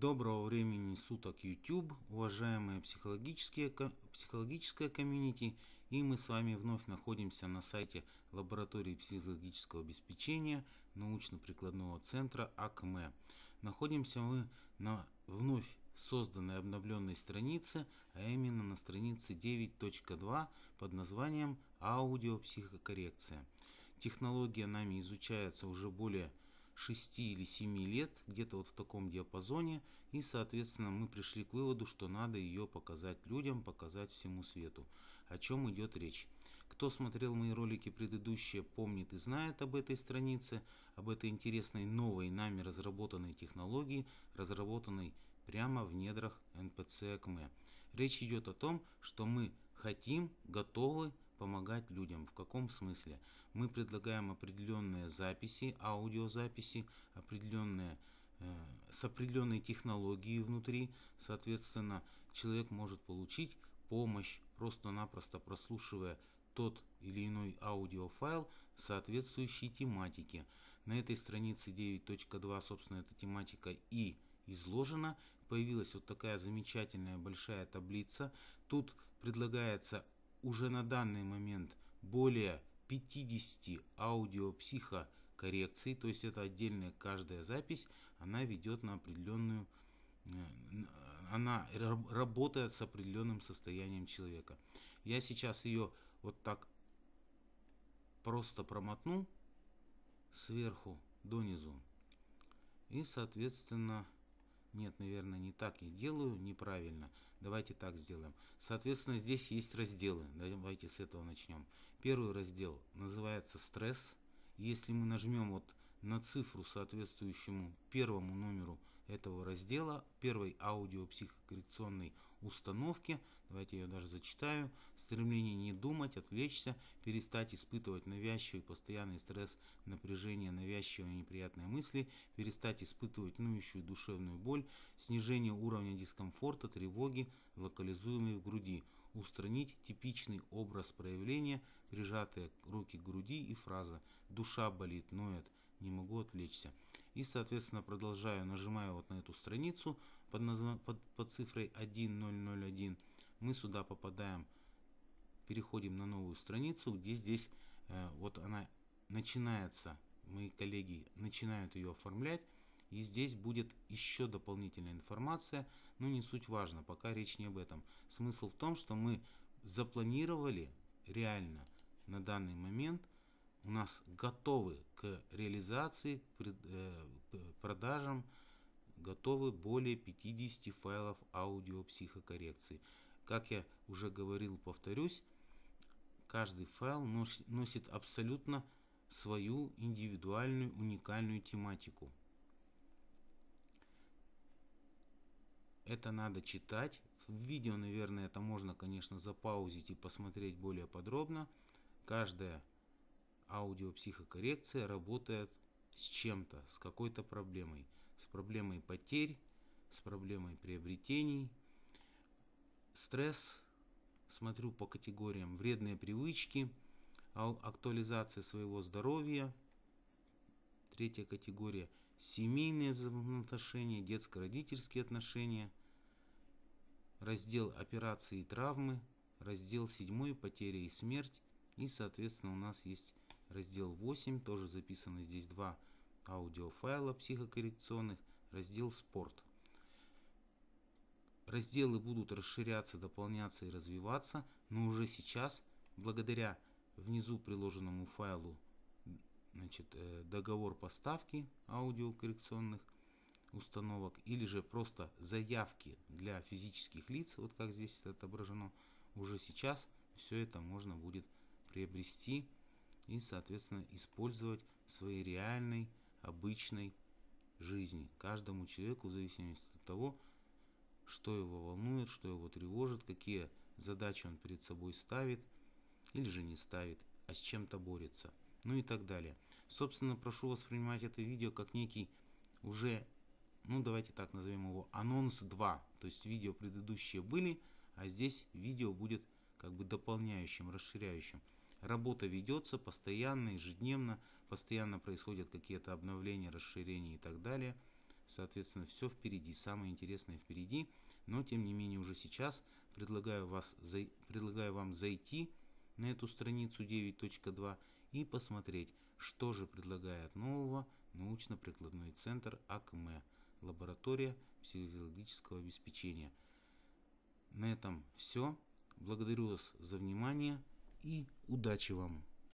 Доброго времени суток YouTube, уважаемые психологические, психологическое комьюнити, и мы с вами вновь находимся на сайте лаборатории психологического обеспечения научно-прикладного центра АКМЭ. Находимся мы на вновь созданной обновленной странице, а именно на странице 9.2 под названием «Аудиопсихокоррекция». Технология нами изучается уже более 6 или 7 лет, где-то вот в таком диапазоне, и, соответственно, мы пришли к выводу, что надо ее показать людям, показать всему свету, о чем идет речь. Кто смотрел мои ролики предыдущие, помнит и знает об этой странице, об этой интересной новой нами разработанной технологии, разработанной прямо в недрах НПЦ АКМЭ. Речь идет о том, что мы хотим, готовы помогать людям. В каком смысле? Мы предлагаем определенные записи, аудиозаписи, определенные э, с определенной технологией внутри, соответственно, человек может получить помощь, просто-напросто прослушивая тот или иной аудиофайл соответствующей тематике. На этой странице 9.2, собственно, эта тематика и изложена. Появилась вот такая замечательная большая таблица. Тут предлагается уже на данный момент более 50 аудиопсихокоррекций, то есть это отдельная каждая запись, она ведет на определенную, э, она работает с определенным состоянием человека. Я сейчас ее вот так просто промотну сверху донизу и соответственно нет, наверное, не так я делаю, неправильно. Давайте так сделаем. Соответственно, здесь есть разделы. Давайте с этого начнем. Первый раздел называется «Стресс». Если мы нажмем вот на цифру, соответствующему первому номеру этого раздела первой аудиопсихокоррекционной установки. Давайте я ее даже зачитаю. Стремление не думать, отвлечься, перестать испытывать навязчивый постоянный стресс, напряжение, навязчивые неприятные мысли, перестать испытывать нующую душевную боль, снижение уровня дискомфорта, тревоги, локализуемой в груди, устранить типичный образ проявления, прижатые руки к груди и фраза «душа болит, ноет», не могу отвлечься. И, соответственно, продолжаю, нажимаю вот на эту страницу под, назв... под, под цифрой 1001. Мы сюда попадаем, переходим на новую страницу, где здесь э, вот она начинается, мои коллеги начинают ее оформлять. И здесь будет еще дополнительная информация, но не суть важно, пока речь не об этом. Смысл в том, что мы запланировали реально на данный момент у нас готовы к реализации, к э, продажам, готовы более 50 файлов аудио психокоррекции. Как я уже говорил, повторюсь, каждый файл носит абсолютно свою индивидуальную, уникальную тематику. Это надо читать. В видео, наверное, это можно, конечно, запаузить и посмотреть более подробно. Каждая аудиопсихокоррекция работает с чем-то, с какой-то проблемой, с проблемой потерь, с проблемой приобретений, стресс, смотрю по категориям вредные привычки, актуализация своего здоровья, третья категория семейные взаимоотношения, детско-родительские отношения, раздел операции и травмы, раздел седьмой потеря и смерть, и соответственно у нас есть раздел 8, тоже записаны здесь два аудиофайла психокоррекционных, раздел «Спорт». Разделы будут расширяться, дополняться и развиваться, но уже сейчас, благодаря внизу приложенному файлу значит, э, договор поставки аудиокоррекционных установок или же просто заявки для физических лиц, вот как здесь это отображено, уже сейчас все это можно будет приобрести и, соответственно, использовать в своей реальной, обычной жизни. Каждому человеку, в зависимости от того, что его волнует, что его тревожит, какие задачи он перед собой ставит или же не ставит, а с чем-то борется, ну и так далее. Собственно, прошу воспринимать это видео как некий уже, ну давайте так назовем его, анонс 2, то есть видео предыдущие были, а здесь видео будет как бы дополняющим, расширяющим. Работа ведется постоянно, ежедневно, постоянно происходят какие-то обновления, расширения и так далее. Соответственно, все впереди, самое интересное впереди. Но, тем не менее, уже сейчас предлагаю, вас, предлагаю вам зайти на эту страницу 9.2 и посмотреть, что же предлагает нового научно-прикладной центр АКМЭ, лаборатория психологического обеспечения. На этом все. Благодарю вас за внимание и удачи вам!